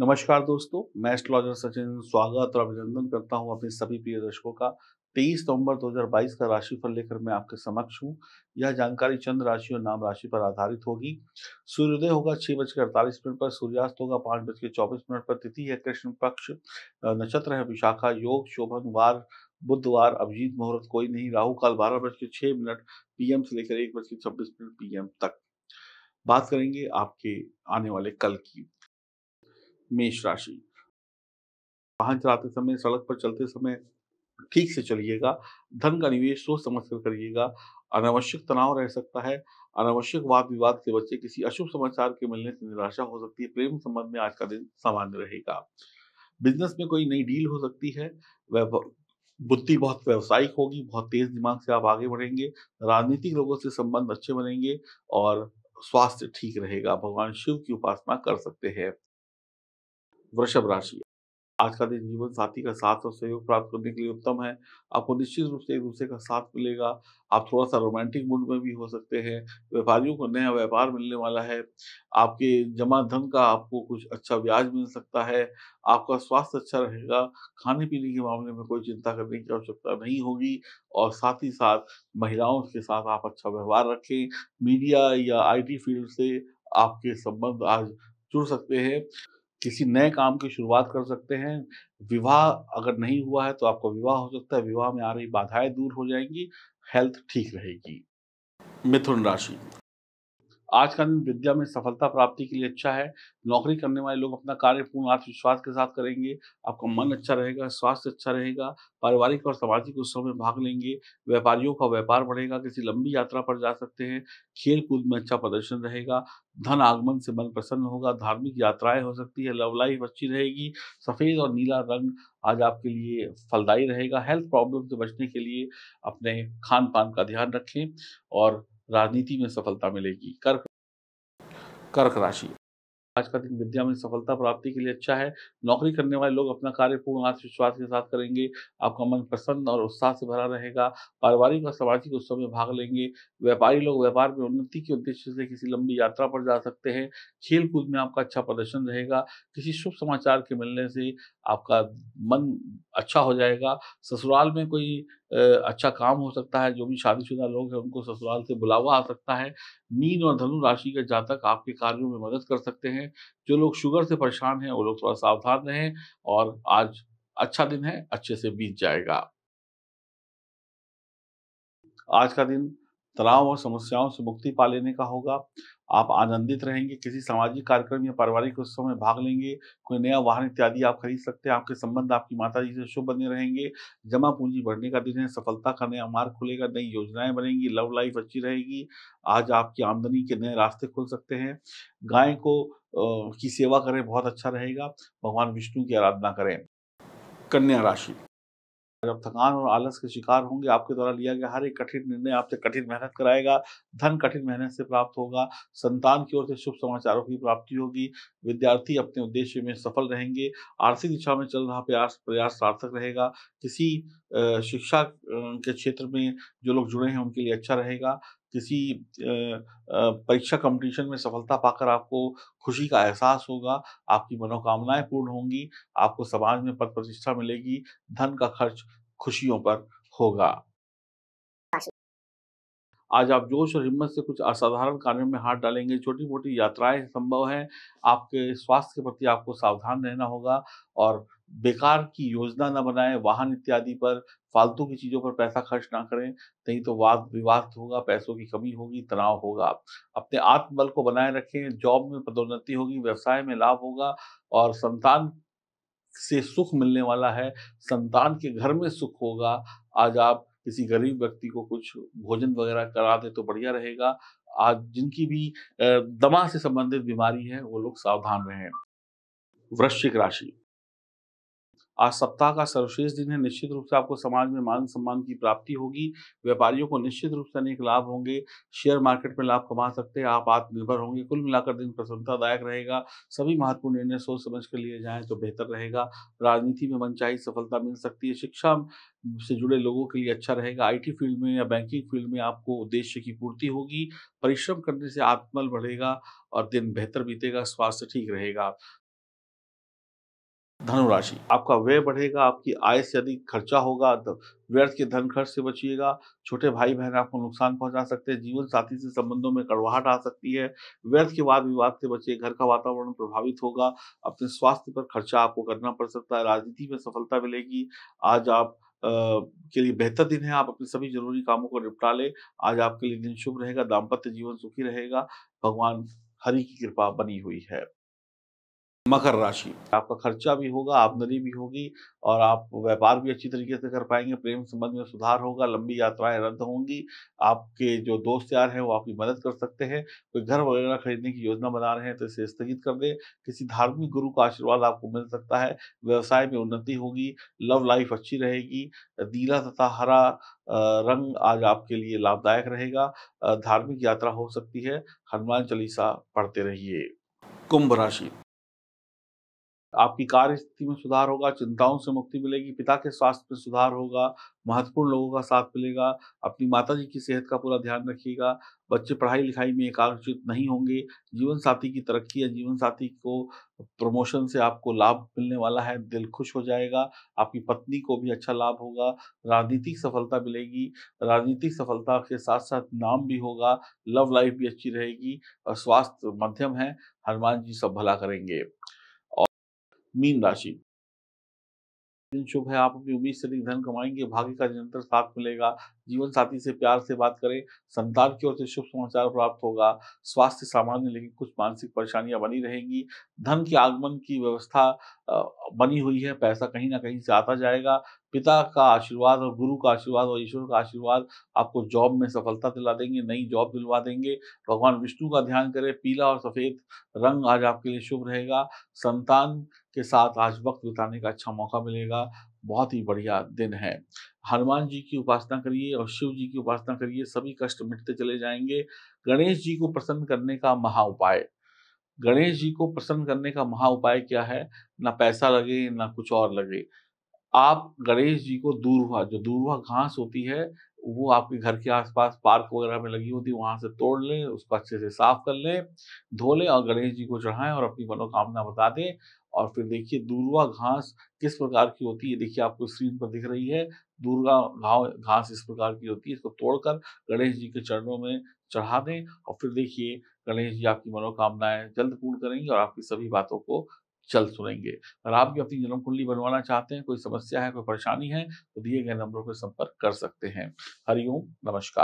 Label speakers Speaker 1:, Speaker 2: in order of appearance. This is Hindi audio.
Speaker 1: नमस्कार दोस्तों मैं एस्ट्रोलॉजर सचिन स्वागत और अभिनंदन करता हूं अपने सभी प्रिय दर्शकों का 23 नवंबर 2022 का राशिफल लेकर मैं आपके समक्ष हूं यह जानकारी चंद्र राशि और नाम राशि पर आधारित होगी सूर्योदय होगा छह बजकर अड़तालीस मिनट पर सूर्यास्त होगा पांच बजकर चौबीस मिनट पर तिथि है कृष्ण पक्ष नक्षत्र है विशाखा योग शोभन वार बुधवार अभिजीत मुहूर्त कोई नहीं राहु काल बारह बजकर छह मिनट पीएम से लेकर एक बजकर छब्बीस मिनट पीएम तक बात करेंगे आपके आने वाले कल की मेष राशि वाहन चलाते समय सड़क पर चलते समय ठीक से चलिएगा धन का निवेश सोच समझ कर करिएगा अनावश्यक तनाव रह सकता है अनावश्यक वाद विवाद से बच्चे किसी अशुभ समाचार के मिलने से निराशा हो सकती है प्रेम संबंध में आज का दिन सामान्य रहेगा बिजनेस में कोई नई डील हो सकती है बुद्धि बहुत व्यवसायिक होगी बहुत तेज दिमाग से आप आगे बढ़ेंगे राजनीतिक लोगों से संबंध अच्छे बनेंगे और स्वास्थ्य ठीक रहेगा भगवान शिव की उपासना कर सकते हैं वृषभ राशि आज का दिन जीवन साथी का साथ और सहयोग प्राप्त करने के लिए उत्तम है आपको निश्चित रूप से एक दूसरे का साथ मिलेगा आप थोड़ा सा रोमांटिक मूड में भी हो सकते हैं व्यापारियों को नया व्यापार मिलने वाला है आपके जमा धन का आपको कुछ अच्छा ब्याज मिल सकता है आपका स्वास्थ्य अच्छा रहेगा खाने पीने के मामले में कोई चिंता करने की आवश्यकता नहीं होगी और साथ ही साथ महिलाओं के साथ आप अच्छा व्यवहार रखें मीडिया या आईटी फील्ड से आपके संबंध आज जुड़ सकते हैं किसी नए काम की शुरुआत कर सकते हैं विवाह अगर नहीं हुआ है तो आपका विवाह हो सकता है विवाह में आ रही बाधाएं दूर हो जाएंगी हेल्थ ठीक रहेगी मिथुन राशि आज का दिन विद्या में सफलता प्राप्ति के लिए अच्छा है नौकरी करने वाले लोग अपना कार्य पूर्ण आत्मविश्वास के साथ करेंगे आपका मन अच्छा रहेगा स्वास्थ्य अच्छा रहेगा पारिवारिक और सामाजिक उत्सव में भाग लेंगे व्यापारियों का व्यापार बढ़ेगा किसी लंबी यात्रा पर जा सकते हैं खेल कूद में अच्छा प्रदर्शन रहेगा धन आगमन से मन प्रसन्न होगा धार्मिक यात्राएं हो सकती है लव लाइफ अच्छी रहेगी सफ़ेद और नीला रंग आज आपके लिए फलदायी रहेगा हेल्थ प्रॉब्लम से बचने के लिए अपने खान पान का ध्यान रखें और राजनीति में सफलता मिलेगी कर कर्क राशि आज का दिन विद्या में सफलता प्राप्ति के लिए अच्छा है नौकरी करने वाले लोग अपना कार्य पूर्ण आत्मविश्वास के साथ करेंगे आपका मन प्रसन्न और उत्साह से भरा रहेगा पारिवारिक और सामाजिक उत्सव में भाग लेंगे व्यापारी लोग व्यापार में उन्नति के उद्देश्य से किसी लंबी यात्रा पर जा सकते हैं खेल कूद में आपका अच्छा प्रदर्शन रहेगा किसी शुभ समाचार के मिलने से आपका मन अच्छा हो जाएगा ससुराल में कोई अच्छा काम हो सकता है जो भी शादीशुदा लोग हैं उनको ससुराल से बुलावा आ सकता है मीन और धनु राशि के जातक आपके कार्यों में मदद कर सकते हैं हैं जो लोग शुगर से परेशान हैं वो लोग थोड़ा सावधान रहें और आज अच्छा दिन है अच्छे से बीत जाएगा आज का दिन तनाव और समस्याओं से मुक्ति पा लेने का होगा आप आनंदित रहेंगे किसी सामाजिक कार्यक्रम या पारिवारिक उत्सव में भाग लेंगे कोई नया वाहन इत्यादि आप खरीद सकते हैं आपके संबंध आपकी माता जी से शुभ बने रहेंगे जमा पूंजी बढ़ने का दिन है सफलता का नया मार्ग खुलेगा नई योजनाएं बनेंगी लव लाइफ अच्छी रहेगी आज आपकी आमदनी के नए रास्ते खुल सकते हैं गाय को की सेवा करें बहुत अच्छा रहेगा भगवान विष्णु की आराधना करें कन्या राशि अगर आप थकान और आलस के शिकार होंगे आपके द्वारा लिया गया हर एक कठिन निर्णय आपसे कठिन मेहनत कराएगा धन कठिन मेहनत से प्राप्त होगा संतान की ओर से शुभ समाचारों की प्राप्ति होगी विद्यार्थी अपने उद्देश्य में सफल रहेंगे आर्थिक दिशा में चल रहा प्रयास प्रयास सार्थक रहेगा किसी शिक्षा के क्षेत्र में जो लोग जुड़े हैं उनके लिए अच्छा रहेगा किसी परीक्षा कंपटीशन में सफलता पाकर आपको खुशी का एहसास होगा आपकी मनोकामनाएं पूर्ण होंगी आपको समाज में पद प्रतिष्ठा मिलेगी धन का खर्च खुशियों पर होगा आज आप जोश और हिम्मत से कुछ असाधारण कार्यों में हाथ डालेंगे छोटी मोटी यात्राएं संभव हैं आपके स्वास्थ्य के प्रति आपको सावधान रहना होगा और बेकार की योजना ना बनाए वाहन इत्यादि पर फालतू की चीज़ों पर पैसा खर्च ना करें नहीं तो वाद विवाद होगा पैसों की कमी होगी तनाव होगा अपने आत्मबल को बनाए रखें जॉब में पदोन्नति होगी व्यवसाय में लाभ होगा और संतान से सुख मिलने वाला है संतान के घर में सुख होगा आज आप किसी गरीब व्यक्ति को कुछ भोजन वगैरह करा दे तो बढ़िया रहेगा आज जिनकी भी दमा से संबंधित बीमारी है वो लोग सावधान रहें वृश्चिक राशि आज सप्ताह का सर्वश्रेष्ठ दिन है निश्चित रूप से आपको समाज में मान सम्मान की प्राप्ति होगी व्यापारियों को निश्चित रूप से अनेक लाभ होंगे शेयर मार्केट में लाभ कमा सकते हैं आप आत्मनिर्भर होंगे कुल मिलाकर दिन प्रसन्नतादायक रहेगा सभी महत्वपूर्ण निर्णय सोच समझ कर लिए जाएं तो बेहतर रहेगा राजनीति में मनचाही सफलता मिल सकती है शिक्षा से जुड़े लोगों के लिए अच्छा रहेगा आईटी फील्ड में या बैंकिंग फील्ड में आपको उद्देश्य की पूर्ति होगी परिश्रम करने से आत्मबल बढ़ेगा और दिन बेहतर बीतेगा स्वास्थ्य ठीक रहेगा धनुराशि आपका व्यय बढ़ेगा आपकी आय से अधिक खर्चा होगा तो व्यर्थ के धन खर्च से बचिएगा छोटे भाई बहन आपको नुकसान पहुंचा सकते हैं जीवन साथी से संबंधों में कड़वाहट आ सकती है व्यर्थ के वाद विवाद से बचिए घर का वातावरण प्रभावित होगा अपने स्वास्थ्य पर खर्चा आपको करना पड़ सकता है राजनीति में सफलता मिलेगी आज आप आ, के लिए बेहतर दिन है आप अपने सभी जरूरी कामों को निपटा लें आज आपके लिए दिन शुभ रहेगा दाम्पत्य जीवन सुखी रहेगा भगवान हरि की कृपा बनी हुई है मकर राशि आपका खर्चा भी होगा आमदनी भी होगी और आप व्यापार भी अच्छी तरीके से कर पाएंगे प्रेम संबंध में सुधार होगा लंबी यात्राएं रद्द होंगी आपके जो दोस्त यार हैं वो आपकी मदद कर सकते हैं कोई घर वगैरह खरीदने की योजना बना रहे हैं तो इसे स्थगित कर दें किसी धार्मिक गुरु का आशीर्वाद आपको मिल सकता है व्यवसाय में उन्नति होगी लव लाइफ अच्छी रहेगी नीला तथा हरा रंग आज आपके लिए लाभदायक रहेगा धार्मिक यात्रा हो सकती है हनुमान चालीसा पढ़ते रहिए कुंभ राशि आपकी कार्य स्थिति में सुधार होगा चिंताओं से मुक्ति मिलेगी पिता के स्वास्थ्य में सुधार होगा महत्वपूर्ण लोगों का साथ मिलेगा अपनी माता जी की सेहत का पूरा ध्यान रखिएगा बच्चे पढ़ाई लिखाई में एकाग्रचित नहीं होंगे जीवन साथी की तरक्की या जीवन साथी को प्रमोशन से आपको लाभ मिलने वाला है दिल खुश हो जाएगा आपकी पत्नी को भी अच्छा लाभ होगा राजनीतिक सफलता मिलेगी राजनीतिक सफलता के साथ साथ नाम भी होगा लव लाइफ भी अच्छी रहेगी और स्वास्थ्य मध्यम है हनुमान जी सब भला करेंगे मीन राशि दिन शुभ है आप अपनी उम्मीद से अधिक धन कमाएंगे भाग्य का निरंतर साथ मिलेगा जीवन साथी से प्यार से बात करें संतान की ओर से शुभ समाचार प्राप्त होगा स्वास्थ्य सामान्य लेकिन कुछ मानसिक परेशानियां बनी रहेंगी धन के आगमन की व्यवस्था बनी हुई है पैसा कहीं ना कहीं से आता जाएगा पिता का आशीर्वाद और गुरु का आशीर्वाद और ईश्वर का आशीर्वाद आपको जॉब में सफलता दिला देंगे नई जॉब दिलवा देंगे भगवान विष्णु का ध्यान करें पीला और सफेद रंग आज आपके लिए शुभ रहेगा संतान के साथ आज वक्त बिताने का अच्छा मौका मिलेगा बहुत ही बढ़िया दिन है हनुमान जी की उपासना करिए और शिव जी की उपासना करिए सभी कष्ट मिटते चले जाएंगे गणेश जी को प्रसन्न करने का महा उपाय गणेश जी को प्रसन्न करने का महा उपाय क्या है ना पैसा लगे ना कुछ और लगे आप गणेश जी को दूरवा जो दूरवा घास होती है वो आपके घर के आसपास पार्क वगैरह में लगी होती है वहां से तोड़ लें उसको अच्छे से साफ कर लें धो लें और गणेश जी को चढ़ाएं और अपनी मनोकामना बता दें और फिर देखिए दूरवा घास किस प्रकार की होती है देखिए आपको स्क्रीन पर दिख रही है दूरवा घाव घास इस प्रकार की होती है इसको तोड़कर गणेश जी के चरणों में चढ़ा दें और फिर देखिए गणेश जी आपकी मनोकामनाएं जल्द पूर्ण करेंगे और आपकी सभी बातों को जल्द सुनेंगे अगर आप भी अपनी जन्म कुंडली बनवाना चाहते हैं कोई समस्या है कोई परेशानी है तो दिए गए नंबरों पर संपर्क कर सकते हैं हरिओम नमस्कार